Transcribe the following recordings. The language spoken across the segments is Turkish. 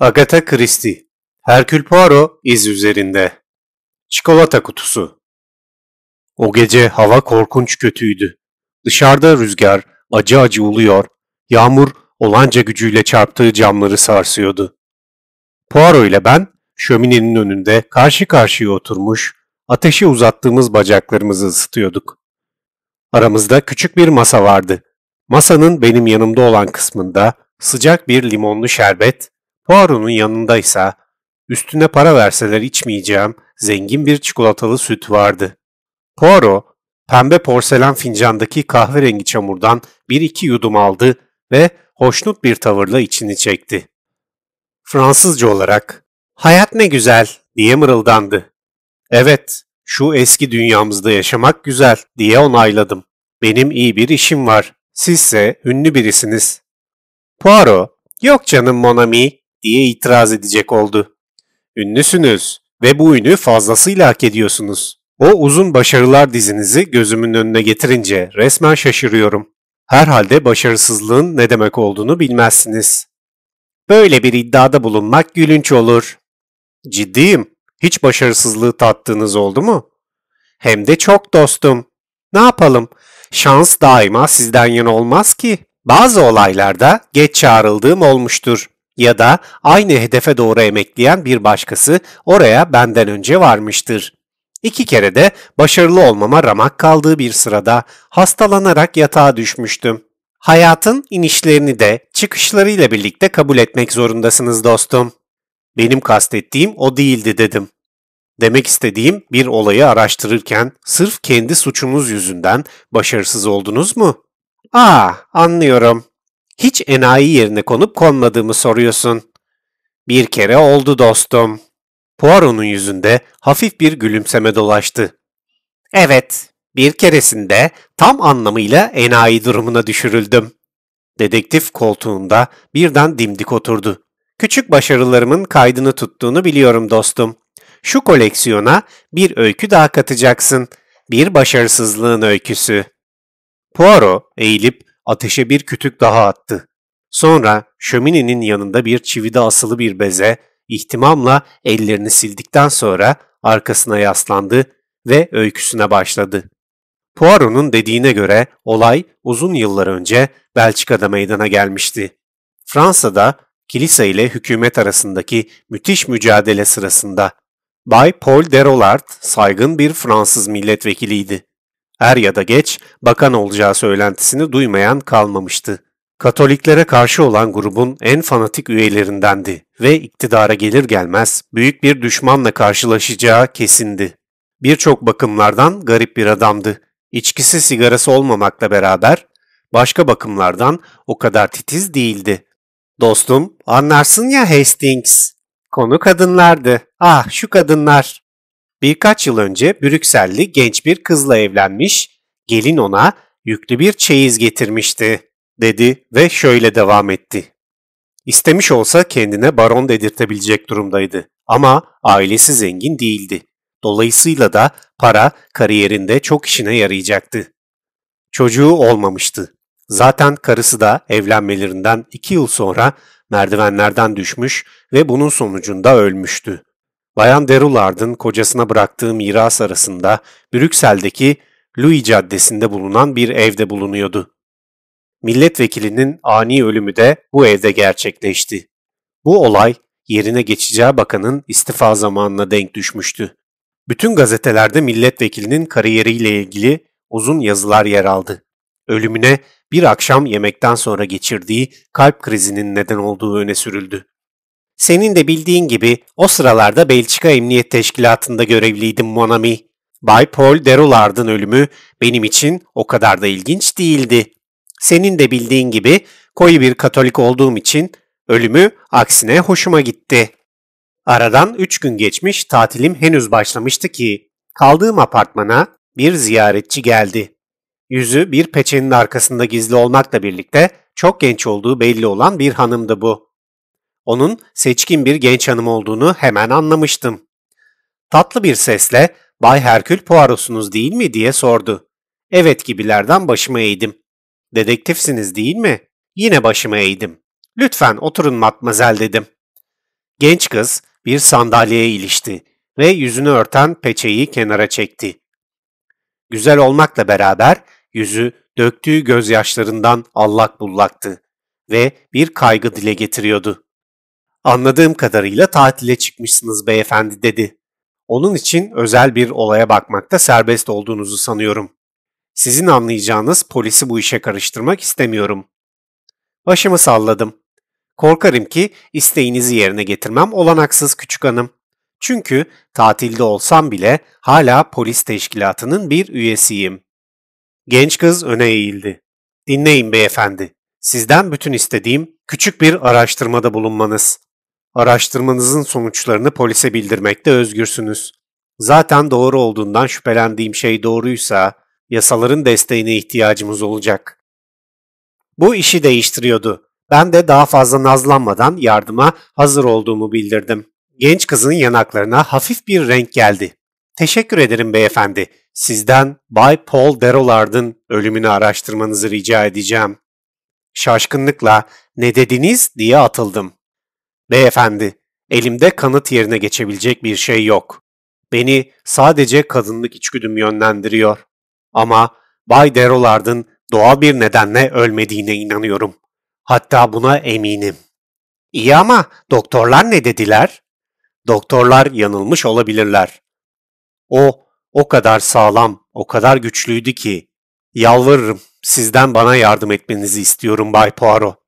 Agatha Christie Herkül Poirot iz üzerinde Çikolata kutusu O gece hava korkunç kötüydü. Dışarıda rüzgar acı acı uluyor, yağmur olanca gücüyle çarptığı camları sarsıyordu. Poirot ile ben şöminenin önünde karşı karşıya oturmuş, ateşi uzattığımız bacaklarımızı ısıtıyorduk. Aramızda küçük bir masa vardı. Masanın benim yanımda olan kısmında sıcak bir limonlu şerbet Poirot'un yanındaysa üstüne para verseler içmeyeceğim zengin bir çikolatalı süt vardı. Poirot pembe porselen fincandaki kahverengi çamurdan bir iki yudum aldı ve hoşnut bir tavırla içini çekti. Fransızca olarak hayat ne güzel diye mırıldandı. Evet, şu eski dünyamızda yaşamak güzel diye onayladım. Benim iyi bir işim var. Sizse ünlü birisiniz. Poirot, yok canım Monami diye itiraz edecek oldu. Ünlüsünüz ve bu ünü fazlasıyla hak ediyorsunuz. O uzun başarılar dizinizi gözümün önüne getirince resmen şaşırıyorum. Herhalde başarısızlığın ne demek olduğunu bilmezsiniz. Böyle bir iddiada bulunmak gülünç olur. Ciddiyim. Hiç başarısızlığı tattığınız oldu mu? Hem de çok dostum. Ne yapalım? Şans daima sizden yana olmaz ki. Bazı olaylarda geç çağrıldığım olmuştur ya da aynı hedefe doğru emekleyen bir başkası oraya benden önce varmıştır. İki kere de başarılı olmama ramak kaldığı bir sırada hastalanarak yatağa düşmüştüm. Hayatın inişlerini de çıkışlarıyla birlikte kabul etmek zorundasınız dostum. Benim kastettiğim o değildi dedim. Demek istediğim bir olayı araştırırken sırf kendi suçunuz yüzünden başarısız oldunuz mu? Aa, ah, anlıyorum hiç enayi yerine konup konmadığımı soruyorsun. Bir kere oldu dostum. Poirot'un yüzünde hafif bir gülümseme dolaştı. Evet, bir keresinde tam anlamıyla enayi durumuna düşürüldüm. Dedektif koltuğunda birden dimdik oturdu. Küçük başarılarımın kaydını tuttuğunu biliyorum dostum. Şu koleksiyona bir öykü daha katacaksın. Bir başarısızlığın öyküsü. Poirot eğilip ateşe bir kütük daha attı. Sonra şöminenin yanında bir çivide asılı bir beze, ihtimamla ellerini sildikten sonra arkasına yaslandı ve öyküsüne başladı. Poirot'un dediğine göre olay uzun yıllar önce Belçika'da meydana gelmişti. Fransa'da kilise ile hükümet arasındaki müthiş mücadele sırasında Bay Paul Derollard saygın bir Fransız milletvekiliydi. Er ya da geç bakan olacağı söylentisini duymayan kalmamıştı. Katoliklere karşı olan grubun en fanatik üyelerindendi ve iktidara gelir gelmez büyük bir düşmanla karşılaşacağı kesindi. Birçok bakımlardan garip bir adamdı. İçkisi sigarası olmamakla beraber başka bakımlardan o kadar titiz değildi. Dostum, anlarsın ya Hastings. Konu kadınlardı. Ah şu kadınlar. Birkaç yıl önce Brükselli genç bir kızla evlenmiş, gelin ona yüklü bir çeyiz getirmişti, dedi ve şöyle devam etti. İstemiş olsa kendine baron dedirtebilecek durumdaydı ama ailesi zengin değildi. Dolayısıyla da para kariyerinde çok işine yarayacaktı. Çocuğu olmamıştı. Zaten karısı da evlenmelerinden iki yıl sonra merdivenlerden düşmüş ve bunun sonucunda ölmüştü. Bayan Derulard'ın kocasına bıraktığı miras arasında Brüksel'deki Louis Caddesi'nde bulunan bir evde bulunuyordu. Milletvekilinin ani ölümü de bu evde gerçekleşti. Bu olay yerine geçeceği bakanın istifa zamanına denk düşmüştü. Bütün gazetelerde milletvekilinin kariyeriyle ilgili uzun yazılar yer aldı. Ölümüne bir akşam yemekten sonra geçirdiği kalp krizinin neden olduğu öne sürüldü. Senin de bildiğin gibi o sıralarda Belçika Emniyet Teşkilatı'nda görevliydim Monami. Bay Paul Derulard'ın ölümü benim için o kadar da ilginç değildi. Senin de bildiğin gibi koyu bir Katolik olduğum için ölümü aksine hoşuma gitti. Aradan üç gün geçmiş tatilim henüz başlamıştı ki kaldığım apartmana bir ziyaretçi geldi. Yüzü bir peçenin arkasında gizli olmakla birlikte çok genç olduğu belli olan bir hanımdı bu onun seçkin bir genç hanım olduğunu hemen anlamıştım. Tatlı bir sesle ''Bay Herkül Poirot'sunuz değil mi?'' diye sordu. ''Evet'' gibilerden başımı eğdim. ''Dedektifsiniz değil mi?'' Yine başımı eğdim. ''Lütfen oturun matmazel'' dedim. Genç kız bir sandalyeye ilişti ve yüzünü örten peçeyi kenara çekti. Güzel olmakla beraber yüzü döktüğü gözyaşlarından allak bullaktı ve bir kaygı dile getiriyordu. Anladığım kadarıyla tatile çıkmışsınız beyefendi dedi. Onun için özel bir olaya bakmakta serbest olduğunuzu sanıyorum. Sizin anlayacağınız polisi bu işe karıştırmak istemiyorum. Başımı salladım. Korkarım ki isteğinizi yerine getirmem olanaksız küçük hanım. Çünkü tatilde olsam bile hala polis teşkilatının bir üyesiyim. Genç kız öne eğildi. Dinleyin beyefendi. Sizden bütün istediğim küçük bir araştırmada bulunmanız. Araştırmanızın sonuçlarını polise bildirmekte özgürsünüz. Zaten doğru olduğundan şüphelendiğim şey doğruysa yasaların desteğine ihtiyacımız olacak. Bu işi değiştiriyordu. Ben de daha fazla nazlanmadan yardıma hazır olduğumu bildirdim. Genç kızın yanaklarına hafif bir renk geldi. Teşekkür ederim beyefendi. Sizden Bay Paul Derolard'ın ölümünü araştırmanızı rica edeceğim. Şaşkınlıkla ne dediniz diye atıldım. Beyefendi, elimde kanıt yerine geçebilecek bir şey yok. Beni sadece kadınlık içgüdüm yönlendiriyor. Ama Bay Derolard'ın doğal bir nedenle ölmediğine inanıyorum. Hatta buna eminim. İyi ama doktorlar ne dediler? Doktorlar yanılmış olabilirler. O o kadar sağlam, o kadar güçlüydü ki. Yalvarırım sizden bana yardım etmenizi istiyorum Bay Poirot.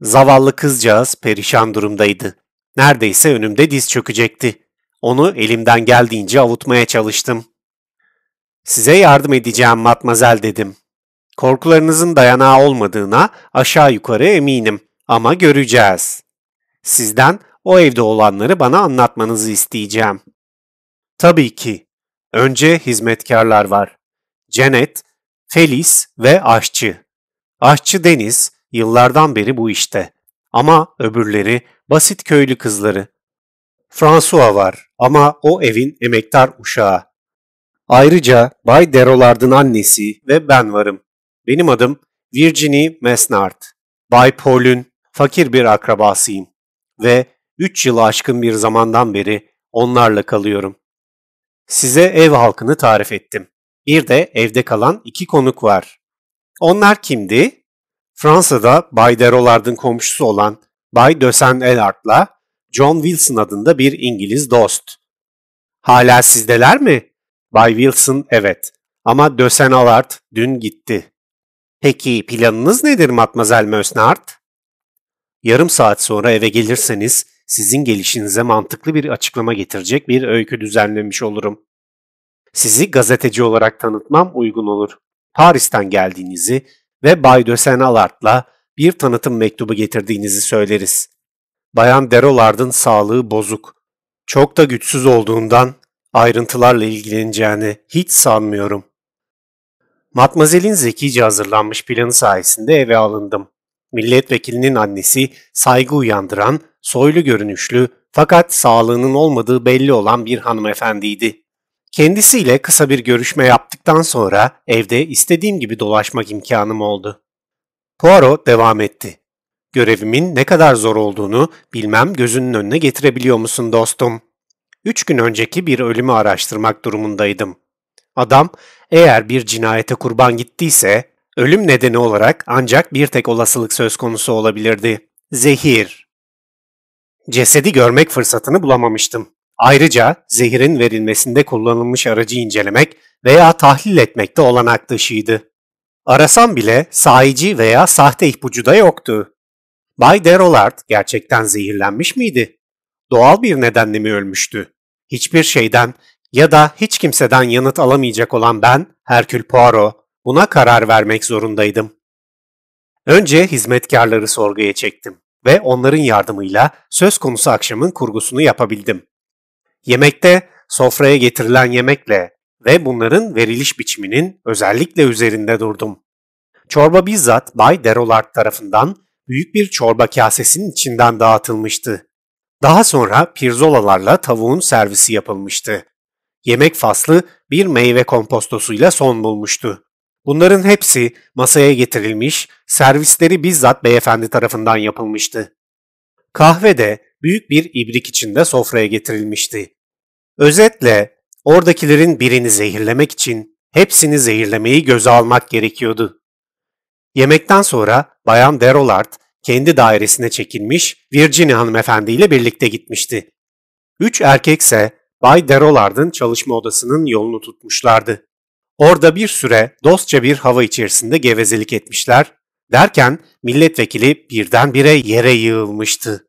Zavallı kızcağız perişan durumdaydı. Neredeyse önümde diz çökecekti. Onu elimden geldiğince avutmaya çalıştım. Size yardım edeceğim matmazel dedim. Korkularınızın dayanağı olmadığına aşağı yukarı eminim ama göreceğiz. Sizden o evde olanları bana anlatmanızı isteyeceğim. Tabii ki. Önce hizmetkarlar var. Janet, Felis ve aşçı. Aşçı Deniz, yıllardan beri bu işte. Ama öbürleri basit köylü kızları. François var ama o evin emektar uşağı. Ayrıca Bay Derolard'ın annesi ve ben varım. Benim adım Virginie Mesnard. Bay Paul'ün fakir bir akrabasıyım ve 3 yılı aşkın bir zamandan beri onlarla kalıyorum. Size ev halkını tarif ettim. Bir de evde kalan iki konuk var. Onlar kimdi? Fransa'da Bay Derolard'ın komşusu olan Bay de Saint-Elard'la John Wilson adında bir İngiliz dost. Hala sizdeler mi? Bay Wilson evet ama de Saint-Elard dün gitti. Peki planınız nedir Matmazel Mösnard? Yarım saat sonra eve gelirseniz sizin gelişinize mantıklı bir açıklama getirecek bir öykü düzenlemiş olurum. Sizi gazeteci olarak tanıtmam uygun olur. Paris'ten geldiğinizi ve Bay Dösen Alart'la bir tanıtım mektubu getirdiğinizi söyleriz. Bayan Derolard'ın sağlığı bozuk. Çok da güçsüz olduğundan ayrıntılarla ilgileneceğini hiç sanmıyorum. Matmazel'in zekice hazırlanmış planı sayesinde eve alındım. Milletvekilinin annesi saygı uyandıran, soylu görünüşlü fakat sağlığının olmadığı belli olan bir hanımefendiydi. Kendisiyle kısa bir görüşme yaptıktan sonra evde istediğim gibi dolaşmak imkanım oldu. Poirot devam etti. Görevimin ne kadar zor olduğunu bilmem gözünün önüne getirebiliyor musun dostum? Üç gün önceki bir ölümü araştırmak durumundaydım. Adam eğer bir cinayete kurban gittiyse ölüm nedeni olarak ancak bir tek olasılık söz konusu olabilirdi. Zehir. Cesedi görmek fırsatını bulamamıştım. Ayrıca zehirin verilmesinde kullanılmış aracı incelemek veya tahlil etmek de olanak dışıydı. Arasam bile sahici veya sahte ipucu da yoktu. Bay Derolard gerçekten zehirlenmiş miydi? Doğal bir nedenle mi ölmüştü? Hiçbir şeyden ya da hiç kimseden yanıt alamayacak olan ben, Herkül Poirot, buna karar vermek zorundaydım. Önce hizmetkarları sorguya çektim ve onların yardımıyla söz konusu akşamın kurgusunu yapabildim. Yemekte sofraya getirilen yemekle ve bunların veriliş biçiminin özellikle üzerinde durdum. Çorba bizzat Bay Derolard tarafından büyük bir çorba kasesinin içinden dağıtılmıştı. Daha sonra pirzolalarla tavuğun servisi yapılmıştı. Yemek faslı bir meyve kompostosuyla son bulmuştu. Bunların hepsi masaya getirilmiş, servisleri bizzat beyefendi tarafından yapılmıştı. Kahve de büyük bir ibrik içinde sofraya getirilmişti. Özetle oradakilerin birini zehirlemek için hepsini zehirlemeyi göze almak gerekiyordu. Yemekten sonra Bayan Derolard kendi dairesine çekilmiş Virginia ile birlikte gitmişti. Üç erkekse Bay Derolard'ın çalışma odasının yolunu tutmuşlardı. Orada bir süre dostça bir hava içerisinde gevezelik etmişler derken milletvekili birdenbire yere yığılmıştı.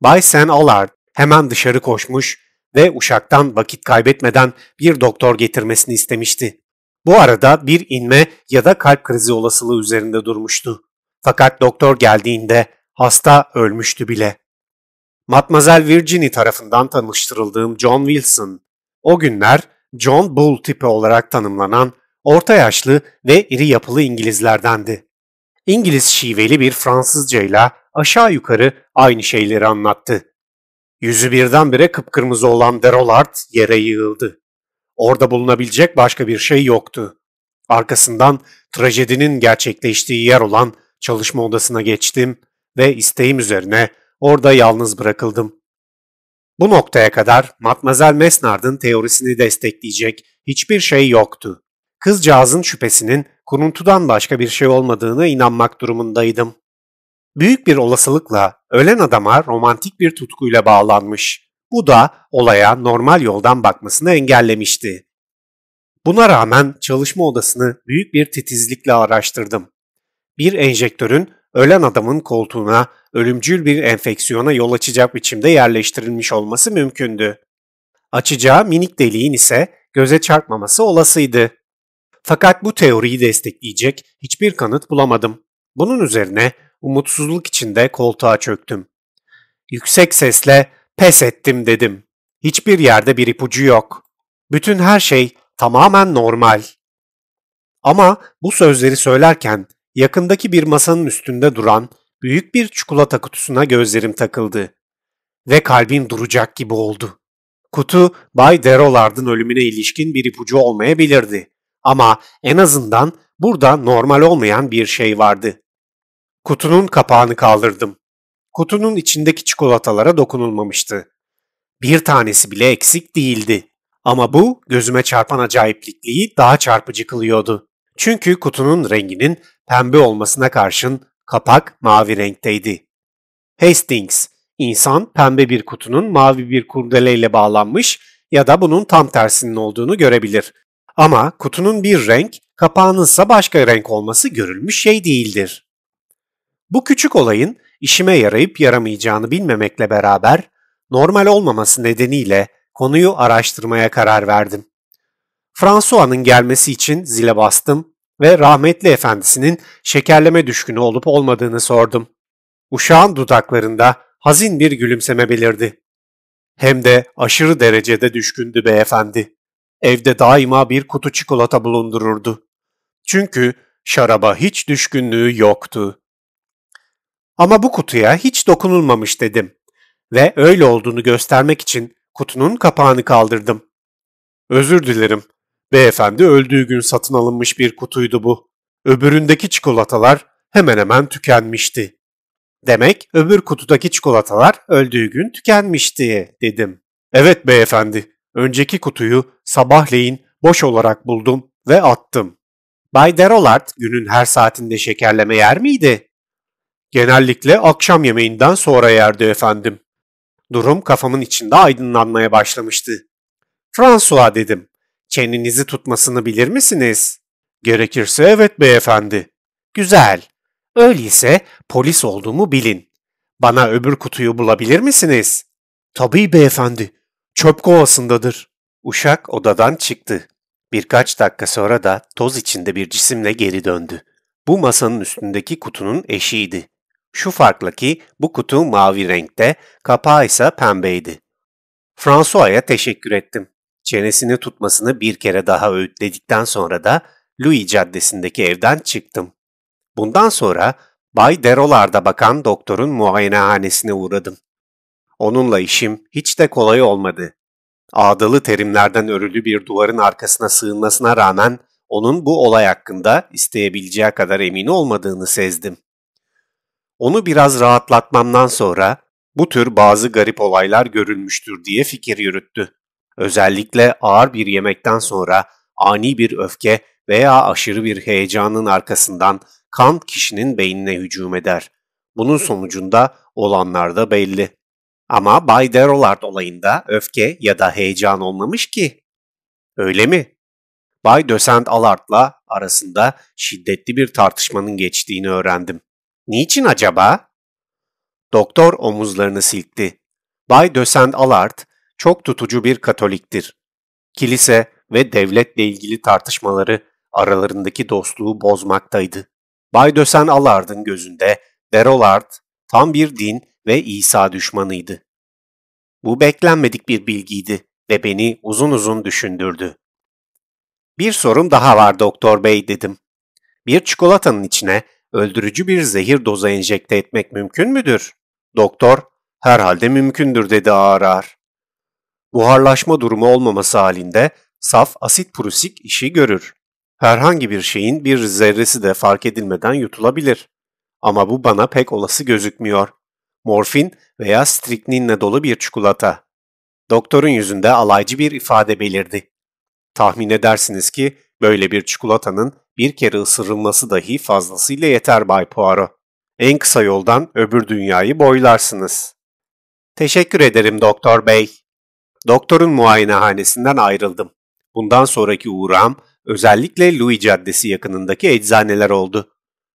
Bay Sen Allard hemen dışarı koşmuş ve uşaktan vakit kaybetmeden bir doktor getirmesini istemişti. Bu arada bir inme ya da kalp krizi olasılığı üzerinde durmuştu. Fakat doktor geldiğinde hasta ölmüştü bile. Matmazel Virginie tarafından tanıştırıldığım John Wilson, o günler John Bull tipi olarak tanımlanan orta yaşlı ve iri yapılı İngilizlerdendi. İngiliz şiveli bir Fransızca ile aşağı yukarı aynı şeyleri anlattı. Yüzü birdenbire kıpkırmızı olan Derolard yere yığıldı. Orada bulunabilecek başka bir şey yoktu. Arkasından trajedinin gerçekleştiği yer olan çalışma odasına geçtim ve isteğim üzerine orada yalnız bırakıldım. Bu noktaya kadar Matmazel Mesnard'ın teorisini destekleyecek hiçbir şey yoktu. Kızcağızın şüphesinin kuruntudan başka bir şey olmadığına inanmak durumundaydım büyük bir olasılıkla ölen adama romantik bir tutkuyla bağlanmış. Bu da olaya normal yoldan bakmasını engellemişti. Buna rağmen çalışma odasını büyük bir titizlikle araştırdım. Bir enjektörün ölen adamın koltuğuna ölümcül bir enfeksiyona yol açacak biçimde yerleştirilmiş olması mümkündü. Açacağı minik deliğin ise göze çarpmaması olasıydı. Fakat bu teoriyi destekleyecek hiçbir kanıt bulamadım. Bunun üzerine umutsuzluk içinde koltuğa çöktüm. Yüksek sesle pes ettim dedim. Hiçbir yerde bir ipucu yok. Bütün her şey tamamen normal. Ama bu sözleri söylerken yakındaki bir masanın üstünde duran büyük bir çikolata kutusuna gözlerim takıldı ve kalbim duracak gibi oldu. Kutu Bay Derolard'ın ölümüne ilişkin bir ipucu olmayabilirdi ama en azından burada normal olmayan bir şey vardı. Kutunun kapağını kaldırdım. Kutunun içindeki çikolatalara dokunulmamıştı. Bir tanesi bile eksik değildi. Ama bu gözüme çarpan acayiplikliği daha çarpıcı kılıyordu. Çünkü kutunun renginin pembe olmasına karşın kapak mavi renkteydi. Hastings, insan pembe bir kutunun mavi bir kurdeleyle bağlanmış ya da bunun tam tersinin olduğunu görebilir. Ama kutunun bir renk, kapağının ise başka renk olması görülmüş şey değildir. Bu küçük olayın işime yarayıp yaramayacağını bilmemekle beraber normal olmaması nedeniyle konuyu araştırmaya karar verdim. François'ın gelmesi için zile bastım ve rahmetli efendisinin şekerleme düşkünü olup olmadığını sordum. Uşağın dudaklarında hazin bir gülümseme belirdi. Hem de aşırı derecede düşkündü beyefendi. Evde daima bir kutu çikolata bulundururdu. Çünkü şaraba hiç düşkünlüğü yoktu. Ama bu kutuya hiç dokunulmamış dedim ve öyle olduğunu göstermek için kutunun kapağını kaldırdım. Özür dilerim. Beyefendi öldüğü gün satın alınmış bir kutuydu bu. Öbüründeki çikolatalar hemen hemen tükenmişti. Demek öbür kutudaki çikolatalar öldüğü gün tükenmişti dedim. Evet beyefendi, önceki kutuyu sabahleyin boş olarak buldum ve attım. Bay Derolard günün her saatinde şekerleme yer miydi? Genellikle akşam yemeğinden sonra yerdi efendim. Durum kafamın içinde aydınlanmaya başlamıştı. François dedim. Çenenizi tutmasını bilir misiniz? Gerekirse evet beyefendi. Güzel. Öyleyse polis olduğumu bilin. Bana öbür kutuyu bulabilir misiniz? Tabii beyefendi. Çöp kovasındadır. Uşak odadan çıktı. Birkaç dakika sonra da toz içinde bir cisimle geri döndü. Bu masanın üstündeki kutunun eşiydi. Şu farkla ki bu kutu mavi renkte, kapağı ise pembeydi. François'a teşekkür ettim. Çenesini tutmasını bir kere daha öğütledikten sonra da Louis Caddesi'ndeki evden çıktım. Bundan sonra Bay Derolar'da bakan doktorun muayenehanesine uğradım. Onunla işim hiç de kolay olmadı. Ağdalı terimlerden örülü bir duvarın arkasına sığınmasına rağmen onun bu olay hakkında isteyebileceği kadar emin olmadığını sezdim. Onu biraz rahatlatmamdan sonra bu tür bazı garip olaylar görülmüştür diye fikir yürüttü. Özellikle ağır bir yemekten sonra ani bir öfke veya aşırı bir heyecanın arkasından kan kişinin beynine hücum eder. Bunun sonucunda olanlar da belli. Ama Bay Derolard olayında öfke ya da heyecan olmamış ki. Öyle mi? Bay Dösent Alart'la arasında şiddetli bir tartışmanın geçtiğini öğrendim. Niçin acaba? Doktor omuzlarını silkti. Bay de saint çok tutucu bir katoliktir. Kilise ve devletle ilgili tartışmaları aralarındaki dostluğu bozmaktaydı. Bay de alardın gözünde Derolard tam bir din ve İsa düşmanıydı. Bu beklenmedik bir bilgiydi ve beni uzun uzun düşündürdü. Bir sorum daha var doktor bey dedim. Bir çikolatanın içine öldürücü bir zehir doza enjekte etmek mümkün müdür? Doktor, herhalde mümkündür dedi ağır ağır. Buharlaşma durumu olmaması halinde saf asit prusik işi görür. Herhangi bir şeyin bir zerresi de fark edilmeden yutulabilir. Ama bu bana pek olası gözükmüyor. Morfin veya strikninle dolu bir çikolata. Doktorun yüzünde alaycı bir ifade belirdi. Tahmin edersiniz ki böyle bir çikolatanın bir kere ısırılması dahi fazlasıyla yeter Bay Poirot. En kısa yoldan öbür dünyayı boylarsınız. Teşekkür ederim Doktor Bey. Doktorun muayenehanesinden ayrıldım. Bundan sonraki uğram özellikle Louis Caddesi yakınındaki eczaneler oldu.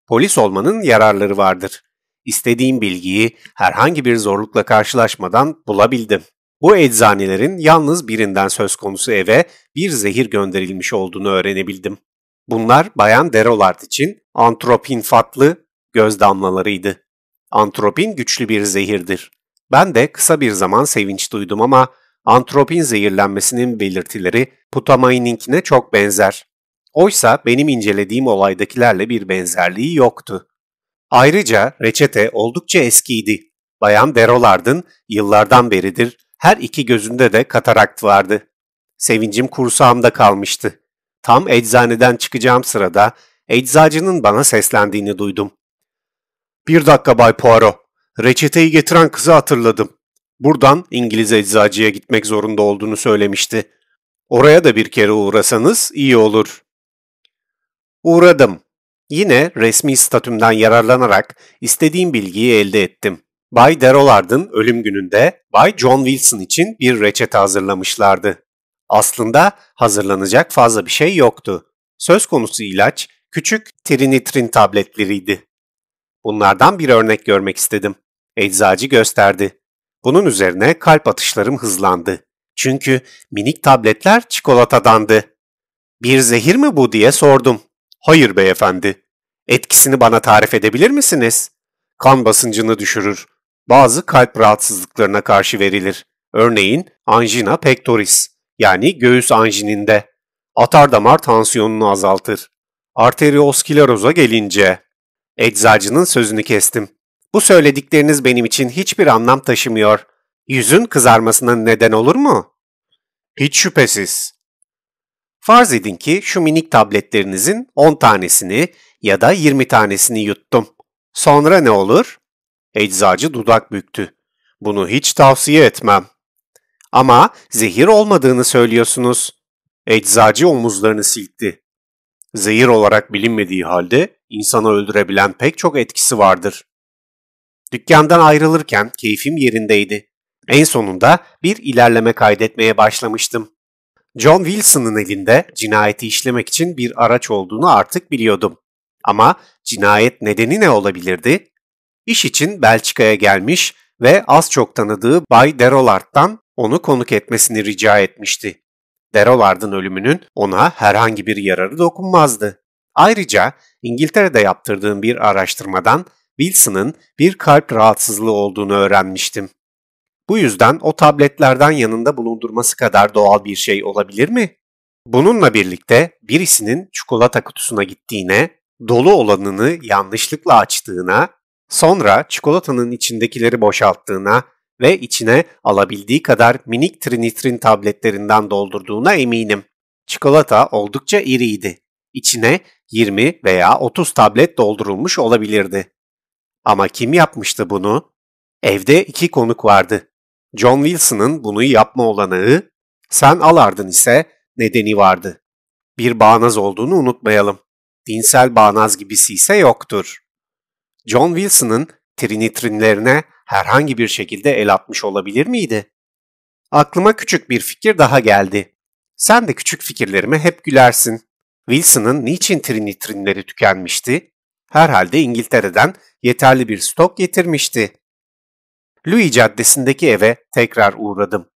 Polis olmanın yararları vardır. İstediğim bilgiyi herhangi bir zorlukla karşılaşmadan bulabildim. Bu eczanelerin yalnız birinden söz konusu eve bir zehir gönderilmiş olduğunu öğrenebildim. Bunlar Bayan Derolard için antropin fatlı göz damlalarıydı. Antropin güçlü bir zehirdir. Ben de kısa bir zaman sevinç duydum ama antropin zehirlenmesinin belirtileri putamaininkine çok benzer. Oysa benim incelediğim olaydakilerle bir benzerliği yoktu. Ayrıca reçete oldukça eskiydi. Bayan Derolard'ın yıllardan beridir her iki gözünde de katarakt vardı. Sevincim kursağımda kalmıştı. Tam eczaneden çıkacağım sırada eczacının bana seslendiğini duydum. Bir dakika Bay Poirot. Reçeteyi getiren kızı hatırladım. Buradan İngiliz eczacıya gitmek zorunda olduğunu söylemişti. Oraya da bir kere uğrasanız iyi olur. Uğradım. Yine resmi statümden yararlanarak istediğim bilgiyi elde ettim. Bay Derolard'ın ölüm gününde Bay John Wilson için bir reçete hazırlamışlardı. Aslında hazırlanacak fazla bir şey yoktu. Söz konusu ilaç küçük trinitrin tabletleriydi. Bunlardan bir örnek görmek istedim. Eczacı gösterdi. Bunun üzerine kalp atışlarım hızlandı. Çünkü minik tabletler çikolatadandı. Bir zehir mi bu diye sordum. Hayır beyefendi. Etkisini bana tarif edebilir misiniz? Kan basıncını düşürür. Bazı kalp rahatsızlıklarına karşı verilir. Örneğin angina pectoris yani göğüs anjininde. Atar damar tansiyonunu azaltır. Arterioskleroza gelince. Eczacının sözünü kestim. Bu söyledikleriniz benim için hiçbir anlam taşımıyor. Yüzün kızarmasına neden olur mu? Hiç şüphesiz. Farz edin ki şu minik tabletlerinizin 10 tanesini ya da 20 tanesini yuttum. Sonra ne olur? Eczacı dudak büktü. Bunu hiç tavsiye etmem. Ama zehir olmadığını söylüyorsunuz. Eczacı omuzlarını silkti. Zehir olarak bilinmediği halde insanı öldürebilen pek çok etkisi vardır. Dükkandan ayrılırken keyfim yerindeydi. En sonunda bir ilerleme kaydetmeye başlamıştım. John Wilson'ın elinde cinayeti işlemek için bir araç olduğunu artık biliyordum. Ama cinayet nedeni ne olabilirdi? İş için Belçika'ya gelmiş ve az çok tanıdığı Bay Derolard'dan onu konuk etmesini rica etmişti. Derolard'ın ölümünün ona herhangi bir yararı dokunmazdı. Ayrıca İngiltere'de yaptırdığım bir araştırmadan Wilson'ın bir kalp rahatsızlığı olduğunu öğrenmiştim. Bu yüzden o tabletlerden yanında bulundurması kadar doğal bir şey olabilir mi? Bununla birlikte birisinin çikolata kutusuna gittiğine, dolu olanını yanlışlıkla açtığına, sonra çikolatanın içindekileri boşalttığına ve içine alabildiği kadar minik trinitrin tabletlerinden doldurduğuna eminim. Çikolata oldukça iriydi. İçine 20 veya 30 tablet doldurulmuş olabilirdi. Ama kim yapmıştı bunu? Evde iki konuk vardı. John Wilson'ın bunu yapma olanağı, sen alardın ise nedeni vardı. Bir bağnaz olduğunu unutmayalım. Dinsel bağnaz gibisi ise yoktur. John Wilson'ın trinitrinlerine herhangi bir şekilde el atmış olabilir miydi? Aklıma küçük bir fikir daha geldi. Sen de küçük fikirlerime hep gülersin. Wilson'ın niçin trinleri tükenmişti? Herhalde İngiltere'den yeterli bir stok getirmişti. Louis Caddesi'ndeki eve tekrar uğradım.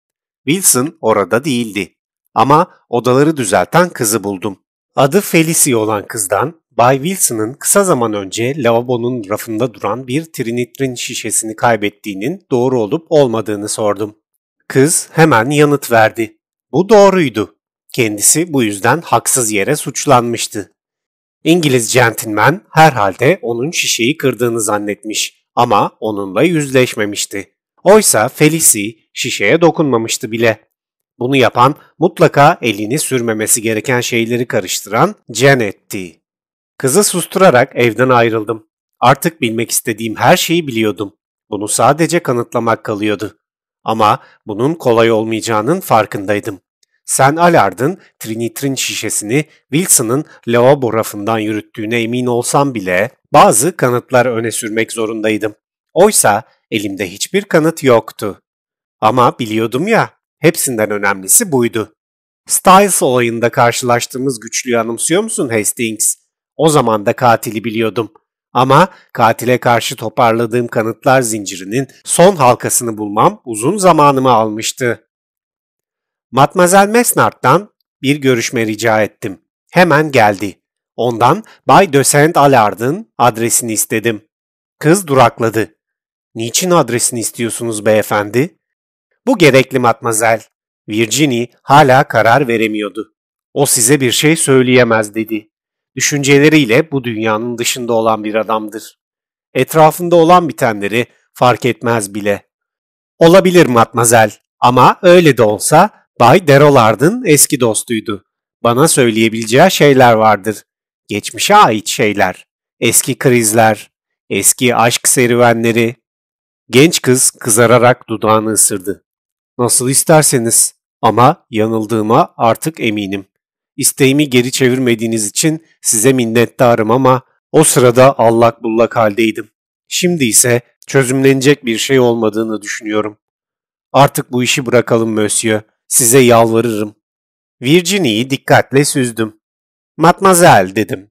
Wilson orada değildi. Ama odaları düzelten kızı buldum. Adı Felicia olan kızdan Bay Wilson'ın kısa zaman önce lavabonun rafında duran bir trinitrin şişesini kaybettiğinin doğru olup olmadığını sordum. Kız hemen yanıt verdi. Bu doğruydu. Kendisi bu yüzden haksız yere suçlanmıştı. İngiliz centilmen herhalde onun şişeyi kırdığını zannetmiş ama onunla yüzleşmemişti. Oysa Felicity şişeye dokunmamıştı bile. Bunu yapan mutlaka elini sürmemesi gereken şeyleri karıştıran Janet'ti. Kızı susturarak evden ayrıldım. Artık bilmek istediğim her şeyi biliyordum. Bunu sadece kanıtlamak kalıyordu. Ama bunun kolay olmayacağının farkındaydım. Sen Alard'ın Trinitrin şişesini Wilson'ın lavabo rafından yürüttüğüne emin olsam bile bazı kanıtlar öne sürmek zorundaydım. Oysa elimde hiçbir kanıt yoktu. Ama biliyordum ya, hepsinden önemlisi buydu. Styles olayında karşılaştığımız güçlüğü anımsıyor musun Hastings? O zaman da katili biliyordum. Ama katile karşı toparladığım kanıtlar zincirinin son halkasını bulmam uzun zamanımı almıştı. Matmazel Mesnard'dan bir görüşme rica ettim. Hemen geldi. Ondan Bay de Saint Alard'ın adresini istedim. Kız durakladı. Niçin adresini istiyorsunuz beyefendi? Bu gerekli matmazel. Virginie hala karar veremiyordu. O size bir şey söyleyemez dedi düşünceleriyle bu dünyanın dışında olan bir adamdır. Etrafında olan bitenleri fark etmez bile. Olabilir matmazel ama öyle de olsa Bay Derolard'ın eski dostuydu. Bana söyleyebileceği şeyler vardır. Geçmişe ait şeyler, eski krizler, eski aşk serüvenleri. Genç kız kızararak dudağını ısırdı. Nasıl isterseniz ama yanıldığıma artık eminim. İsteğimi geri çevirmediğiniz için size minnettarım ama o sırada allak bullak haldeydim. Şimdi ise çözümlenecek bir şey olmadığını düşünüyorum. Artık bu işi bırakalım Monsieur. Size yalvarırım. Virginie'yi dikkatle süzdüm. Matmazel dedim.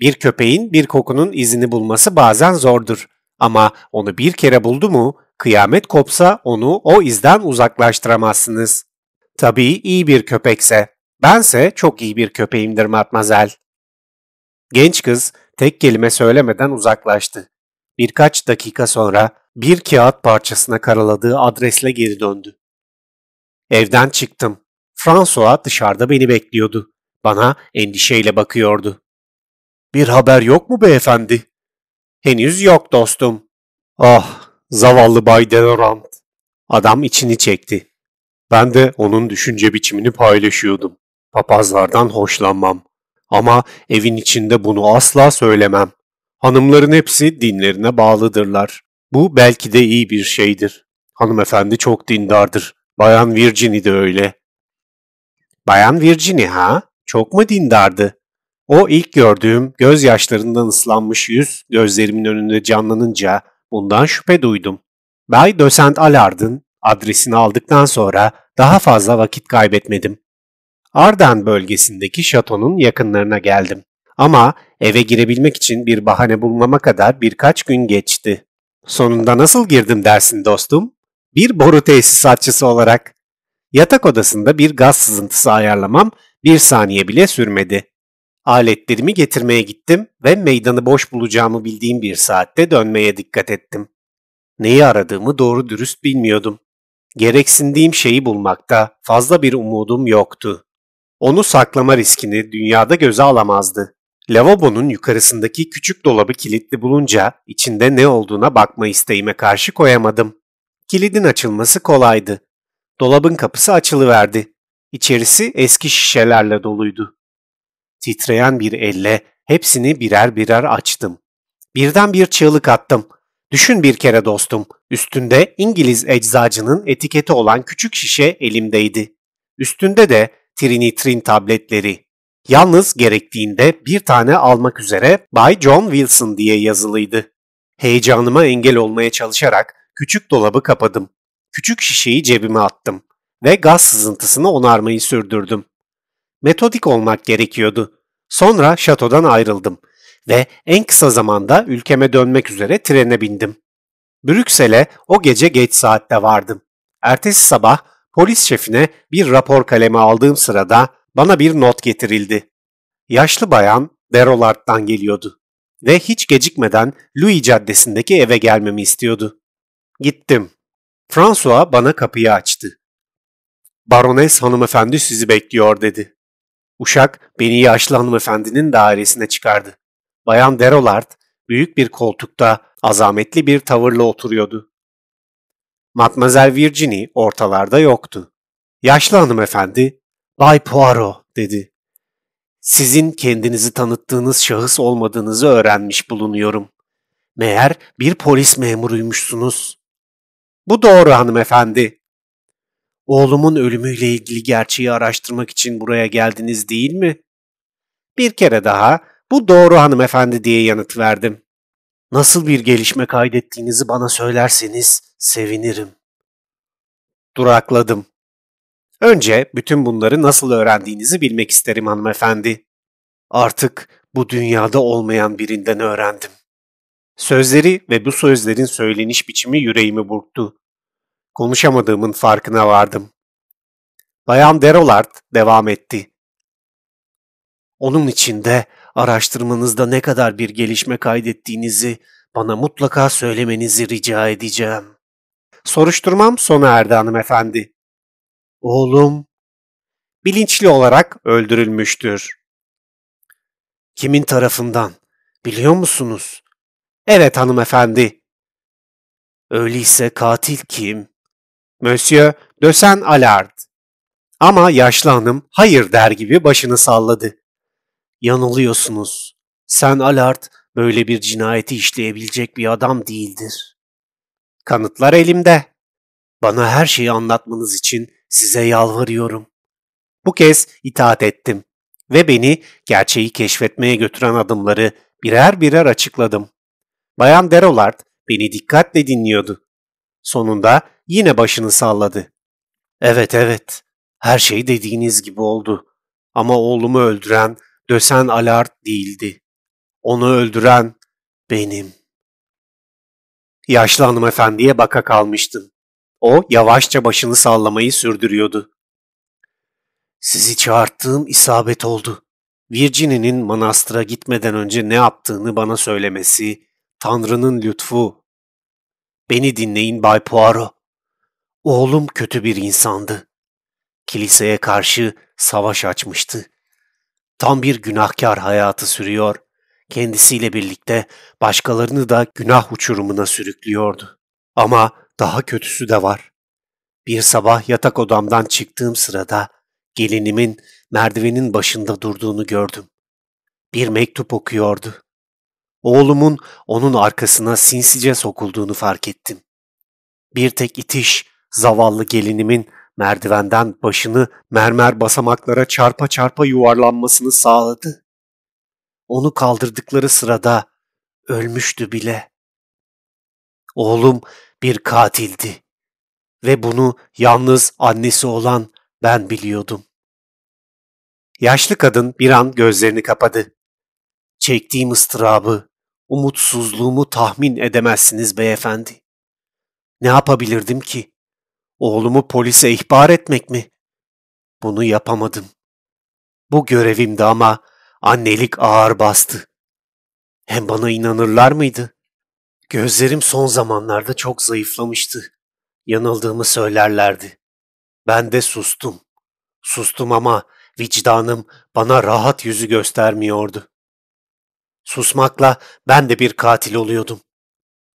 Bir köpeğin bir kokunun izini bulması bazen zordur. Ama onu bir kere buldu mu kıyamet kopsa onu o izden uzaklaştıramazsınız. Tabii iyi bir köpekse. Bense çok iyi bir köpeğimdir matmazel. Genç kız tek kelime söylemeden uzaklaştı. Birkaç dakika sonra bir kağıt parçasına karaladığı adresle geri döndü. Evden çıktım. François dışarıda beni bekliyordu. Bana endişeyle bakıyordu. Bir haber yok mu beyefendi? Henüz yok dostum. Ah, zavallı Bay Delorant. Adam içini çekti. Ben de onun düşünce biçimini paylaşıyordum. Papazlardan hoşlanmam. Ama evin içinde bunu asla söylemem. Hanımların hepsi dinlerine bağlıdırlar. Bu belki de iyi bir şeydir. Hanımefendi çok dindardır. Bayan Virginie de öyle. Bayan Virginie ha? Çok mu dindardı? O ilk gördüğüm gözyaşlarından ıslanmış yüz gözlerimin önünde canlanınca bundan şüphe duydum. Bay Dösent Alard'ın adresini aldıktan sonra daha fazla vakit kaybetmedim. Arden bölgesindeki şatonun yakınlarına geldim. Ama eve girebilmek için bir bahane bulmama kadar birkaç gün geçti. Sonunda nasıl girdim dersin dostum? Bir boru tesisatçısı olarak. Yatak odasında bir gaz sızıntısı ayarlamam bir saniye bile sürmedi. Aletlerimi getirmeye gittim ve meydanı boş bulacağımı bildiğim bir saatte dönmeye dikkat ettim. Neyi aradığımı doğru dürüst bilmiyordum. Gereksindiğim şeyi bulmakta fazla bir umudum yoktu. Onu saklama riskini dünyada göze alamazdı. Lavabonun yukarısındaki küçük dolabı kilitli bulunca içinde ne olduğuna bakma isteğime karşı koyamadım. Kilidin açılması kolaydı. Dolabın kapısı açılıverdi. İçerisi eski şişelerle doluydu. Titreyen bir elle hepsini birer birer açtım. Birden bir çığlık attım. Düşün bir kere dostum. Üstünde İngiliz eczacının etiketi olan küçük şişe elimdeydi. Üstünde de trinitrin tabletleri. Yalnız gerektiğinde bir tane almak üzere Bay John Wilson diye yazılıydı. Heyecanıma engel olmaya çalışarak küçük dolabı kapadım. Küçük şişeyi cebime attım ve gaz sızıntısını onarmayı sürdürdüm. Metodik olmak gerekiyordu. Sonra şatodan ayrıldım ve en kısa zamanda ülkeme dönmek üzere trene bindim. Brüksel'e o gece geç saatte vardım. Ertesi sabah polis şefine bir rapor kalemi aldığım sırada bana bir not getirildi. Yaşlı bayan Derolard'dan geliyordu ve hiç gecikmeden Louis Caddesi'ndeki eve gelmemi istiyordu. Gittim. François bana kapıyı açtı. Barones hanımefendi sizi bekliyor dedi. Uşak beni yaşlı hanımefendinin dairesine çıkardı. Bayan Derolard büyük bir koltukta azametli bir tavırla oturuyordu. Matmazel Virginie ortalarda yoktu. Yaşlı hanımefendi, Bay Poirot dedi. Sizin kendinizi tanıttığınız şahıs olmadığınızı öğrenmiş bulunuyorum. Meğer bir polis memuruymuşsunuz. Bu doğru hanımefendi. Oğlumun ölümüyle ilgili gerçeği araştırmak için buraya geldiniz değil mi? Bir kere daha bu doğru hanımefendi diye yanıt verdim nasıl bir gelişme kaydettiğinizi bana söylerseniz sevinirim. Durakladım. Önce bütün bunları nasıl öğrendiğinizi bilmek isterim hanımefendi. Artık bu dünyada olmayan birinden öğrendim. Sözleri ve bu sözlerin söyleniş biçimi yüreğimi burktu. Konuşamadığımın farkına vardım. Bayan Derolard devam etti. Onun içinde araştırmanızda ne kadar bir gelişme kaydettiğinizi bana mutlaka söylemenizi rica edeceğim. Soruşturmam sona erdi hanımefendi. Oğlum bilinçli olarak öldürülmüştür. Kimin tarafından? Biliyor musunuz? Evet hanımefendi. Öyleyse katil kim? Monsieur Dösen Alard. Ama yaşlı hanım hayır der gibi başını salladı. Yanılıyorsunuz. Sen Alart böyle bir cinayeti işleyebilecek bir adam değildir. Kanıtlar elimde. Bana her şeyi anlatmanız için size yalvarıyorum. Bu kez itaat ettim ve beni gerçeği keşfetmeye götüren adımları birer birer açıkladım. Bayan Derolard beni dikkatle dinliyordu. Sonunda yine başını salladı. Evet evet, her şey dediğiniz gibi oldu. Ama oğlumu öldüren Dösen Alard değildi. Onu öldüren benim. Yaşlı hanımefendiye baka kalmıştım. O yavaşça başını sallamayı sürdürüyordu. Sizi çağırttığım isabet oldu. Virginie'nin manastıra gitmeden önce ne yaptığını bana söylemesi, Tanrı'nın lütfu. Beni dinleyin Bay Poirot. Oğlum kötü bir insandı. Kiliseye karşı savaş açmıştı tam bir günahkar hayatı sürüyor, kendisiyle birlikte başkalarını da günah uçurumuna sürüklüyordu. Ama daha kötüsü de var. Bir sabah yatak odamdan çıktığım sırada gelinimin merdivenin başında durduğunu gördüm. Bir mektup okuyordu. Oğlumun onun arkasına sinsice sokulduğunu fark ettim. Bir tek itiş zavallı gelinimin merdivenden başını mermer basamaklara çarpa çarpa yuvarlanmasını sağladı. Onu kaldırdıkları sırada ölmüştü bile. Oğlum bir katildi ve bunu yalnız annesi olan ben biliyordum. Yaşlı kadın bir an gözlerini kapadı. Çektiğim ıstırabı, umutsuzluğumu tahmin edemezsiniz beyefendi. Ne yapabilirdim ki? Oğlumu polise ihbar etmek mi? Bunu yapamadım. Bu görevimdi ama annelik ağır bastı. Hem bana inanırlar mıydı? Gözlerim son zamanlarda çok zayıflamıştı. Yanıldığımı söylerlerdi. Ben de sustum. Sustum ama vicdanım bana rahat yüzü göstermiyordu. Susmakla ben de bir katil oluyordum.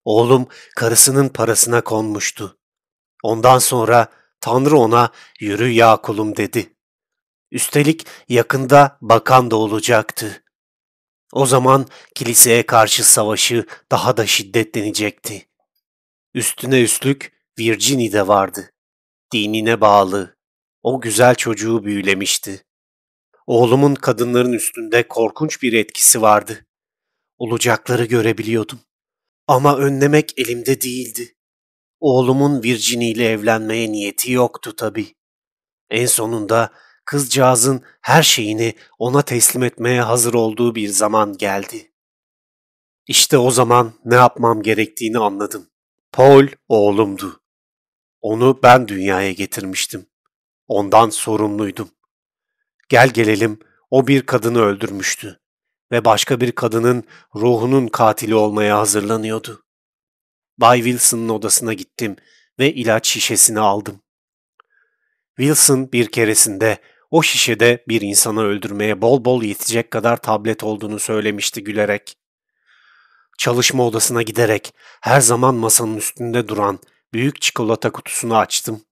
Oğlum karısının parasına konmuştu. Ondan sonra Tanrı ona yürü ya kulum dedi. Üstelik yakında bakan da olacaktı. O zaman kiliseye karşı savaşı daha da şiddetlenecekti. Üstüne üstlük Virginie'de vardı. Dinine bağlı. O güzel çocuğu büyülemişti. Oğlumun kadınların üstünde korkunç bir etkisi vardı. Olacakları görebiliyordum. Ama önlemek elimde değildi. Oğlumun Virginie ile evlenmeye niyeti yoktu tabi. En sonunda kızcağızın her şeyini ona teslim etmeye hazır olduğu bir zaman geldi. İşte o zaman ne yapmam gerektiğini anladım. Paul oğlumdu. Onu ben dünyaya getirmiştim. Ondan sorumluydum. Gel gelelim o bir kadını öldürmüştü ve başka bir kadının ruhunun katili olmaya hazırlanıyordu. Bay Wilson'ın odasına gittim ve ilaç şişesini aldım. Wilson bir keresinde o şişede bir insanı öldürmeye bol bol yetecek kadar tablet olduğunu söylemişti gülerek. Çalışma odasına giderek her zaman masanın üstünde duran büyük çikolata kutusunu açtım.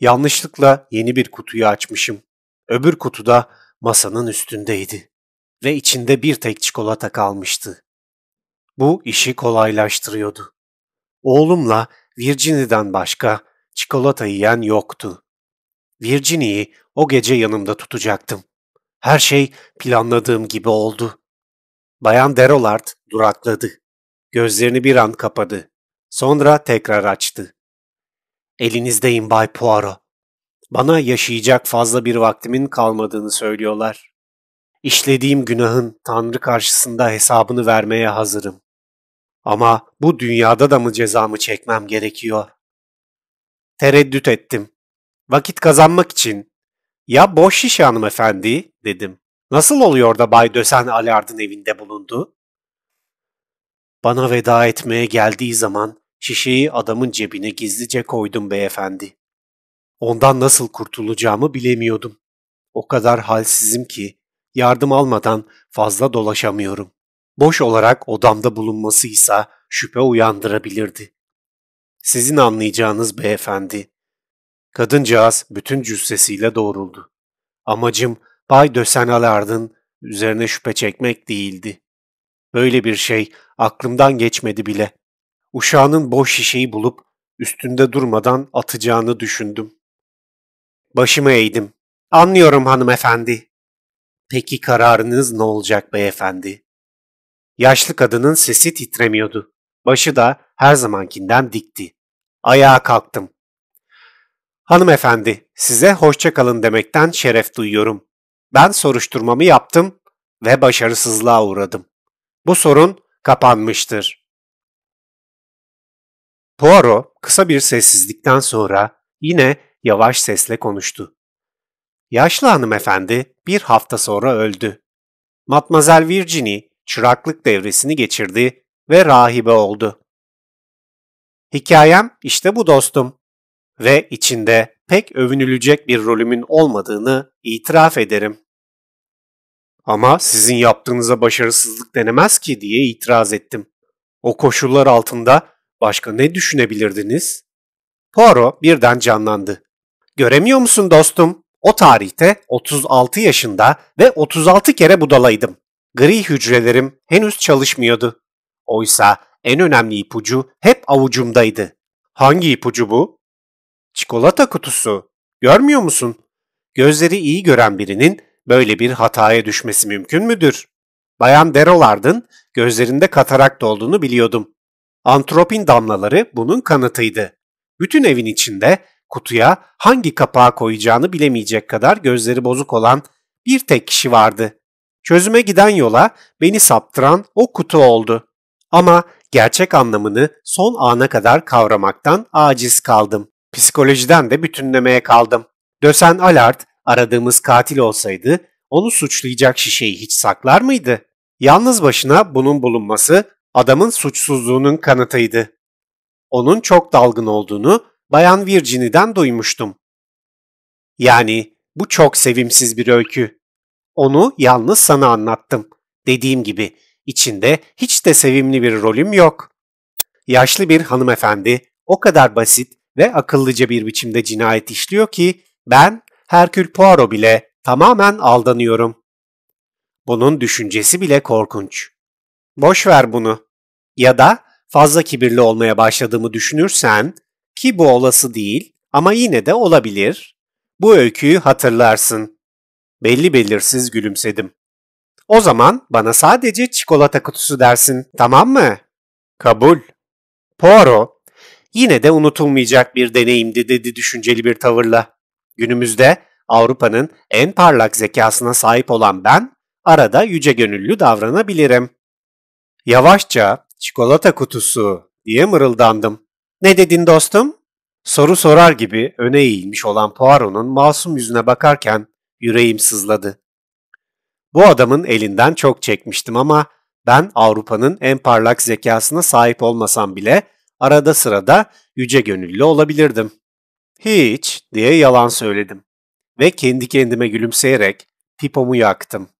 Yanlışlıkla yeni bir kutuyu açmışım. Öbür kutuda masanın üstündeydi ve içinde bir tek çikolata kalmıştı. Bu işi kolaylaştırıyordu. Oğlumla Virginie'den başka çikolata yiyen yoktu. Virginie'yi o gece yanımda tutacaktım. Her şey planladığım gibi oldu. Bayan Derolard durakladı. Gözlerini bir an kapadı. Sonra tekrar açtı. Elinizdeyim Bay Poirot. Bana yaşayacak fazla bir vaktimin kalmadığını söylüyorlar. İşlediğim günahın Tanrı karşısında hesabını vermeye hazırım. Ama bu dünyada da mı cezamı çekmem gerekiyor? Tereddüt ettim. Vakit kazanmak için. Ya boş şişe hanımefendi dedim. Nasıl oluyor da Bay Dösen Alard'ın evinde bulundu? Bana veda etmeye geldiği zaman şişeyi adamın cebine gizlice koydum beyefendi. Ondan nasıl kurtulacağımı bilemiyordum. O kadar halsizim ki yardım almadan fazla dolaşamıyorum boş olarak odamda bulunmasıysa şüphe uyandırabilirdi. Sizin anlayacağınız beyefendi. Kadıncağız bütün cüssesiyle doğruldu. Amacım Bay Dösenalard'ın üzerine şüphe çekmek değildi. Böyle bir şey aklımdan geçmedi bile. Uşağının boş şişeyi bulup üstünde durmadan atacağını düşündüm. Başımı eğdim. Anlıyorum hanımefendi. Peki kararınız ne olacak beyefendi? Yaşlı kadının sesi titremiyordu. Başı da her zamankinden dikti. Ayağa kalktım. Hanımefendi, size hoşça kalın demekten şeref duyuyorum. Ben soruşturmamı yaptım ve başarısızlığa uğradım. Bu sorun kapanmıştır. Poirot kısa bir sessizlikten sonra yine yavaş sesle konuştu. Yaşlı hanımefendi bir hafta sonra öldü. Matmazel Virginie çıraklık devresini geçirdi ve rahibe oldu. Hikayem işte bu dostum ve içinde pek övünülecek bir rolümün olmadığını itiraf ederim. Ama sizin yaptığınıza başarısızlık denemez ki diye itiraz ettim. O koşullar altında başka ne düşünebilirdiniz? Poirot birden canlandı. Göremiyor musun dostum? O tarihte 36 yaşında ve 36 kere budalaydım gri hücrelerim henüz çalışmıyordu. Oysa en önemli ipucu hep avucumdaydı. Hangi ipucu bu? Çikolata kutusu. Görmüyor musun? Gözleri iyi gören birinin böyle bir hataya düşmesi mümkün müdür? Bayan Derolard'ın gözlerinde katarak olduğunu biliyordum. Antropin damlaları bunun kanıtıydı. Bütün evin içinde kutuya hangi kapağı koyacağını bilemeyecek kadar gözleri bozuk olan bir tek kişi vardı çözüme giden yola beni saptıran o kutu oldu. Ama gerçek anlamını son ana kadar kavramaktan aciz kaldım. Psikolojiden de bütünlemeye kaldım. Dösen Alard aradığımız katil olsaydı onu suçlayacak şişeyi hiç saklar mıydı? Yalnız başına bunun bulunması adamın suçsuzluğunun kanıtıydı. Onun çok dalgın olduğunu Bayan Virginie'den duymuştum. Yani bu çok sevimsiz bir öykü. Onu yalnız sana anlattım. Dediğim gibi içinde hiç de sevimli bir rolüm yok. Yaşlı bir hanımefendi o kadar basit ve akıllıca bir biçimde cinayet işliyor ki ben Herkül Poirot bile tamamen aldanıyorum. Bunun düşüncesi bile korkunç. Boş ver bunu. Ya da fazla kibirli olmaya başladığımı düşünürsen ki bu olası değil ama yine de olabilir. Bu öyküyü hatırlarsın belli belirsiz gülümsedim. O zaman bana sadece çikolata kutusu dersin, tamam mı? Kabul. Poirot, yine de unutulmayacak bir deneyimdi dedi düşünceli bir tavırla. Günümüzde Avrupa'nın en parlak zekasına sahip olan ben, arada yüce gönüllü davranabilirim. Yavaşça çikolata kutusu diye mırıldandım. Ne dedin dostum? Soru sorar gibi öne eğilmiş olan Poirot'un masum yüzüne bakarken yüreğim sızladı. Bu adamın elinden çok çekmiştim ama ben Avrupa'nın en parlak zekasına sahip olmasam bile arada sırada yüce gönüllü olabilirdim. Hiç diye yalan söyledim ve kendi kendime gülümseyerek pipomu yaktım.